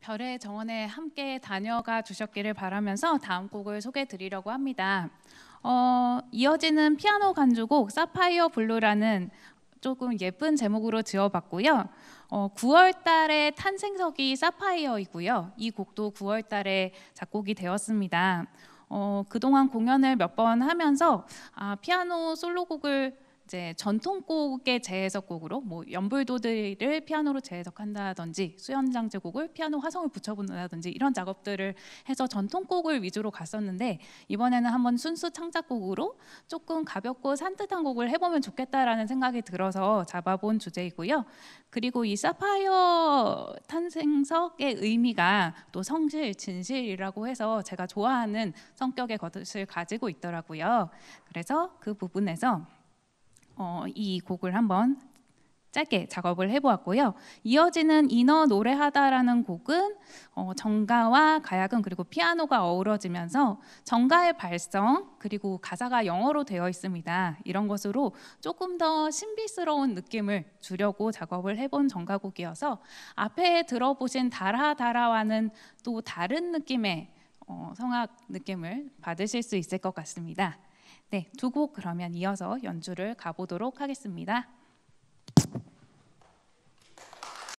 별의 정원에 함께 다녀가 주셨기를 바라면서 다음 곡을 소개 해 드리려고 합니다. 어, 이어지는 피아노 간주곡 사파이어 블루라는 조금 예쁜 제목으로 지어봤고요. 어, 9월 달에 탄생석이 사파이어이고요. 이 곡도 9월 달에 작곡이 되었습니다. 어, 그동안 공연을 몇 번 하면서 아, 피아노 솔로곡을 이제 전통곡의 재해석곡으로 뭐 연불도들을 피아노로 재해석한다든지 수연장제곡을 피아노 화성을 붙여본다든지 이런 작업들을 해서 전통곡을 위주로 갔었는데 이번에는 한번 순수 창작곡으로 조금 가볍고 산뜻한 곡을 해보면 좋겠다라는 생각이 들어서 잡아본 주제이고요. 그리고 이 사파이어 탄생석의 의미가 또 성실, 진실이라고 해서 제가 좋아하는 성격의 것을 가지고 있더라고요. 그래서 그 부분에서 어, 이 곡을 한번 짧게 작업을 해보았고요. 이어지는 인어 노래하다라는 곡은 어, 정가와 가야금 그리고 피아노가 어우러지면서 정가의 발성 그리고 가사가 영어로 되어 있습니다. 이런 것으로 조금 더 신비스러운 느낌을 주려고 작업을 해본 정가곡이어서 앞에 들어보신 다라다라와는 또 다른 느낌의 어, 성악 느낌을 받으실 수 있을 것 같습니다. 네, 두 곡 그러면 이어서 연주를 가보도록 하겠습니다.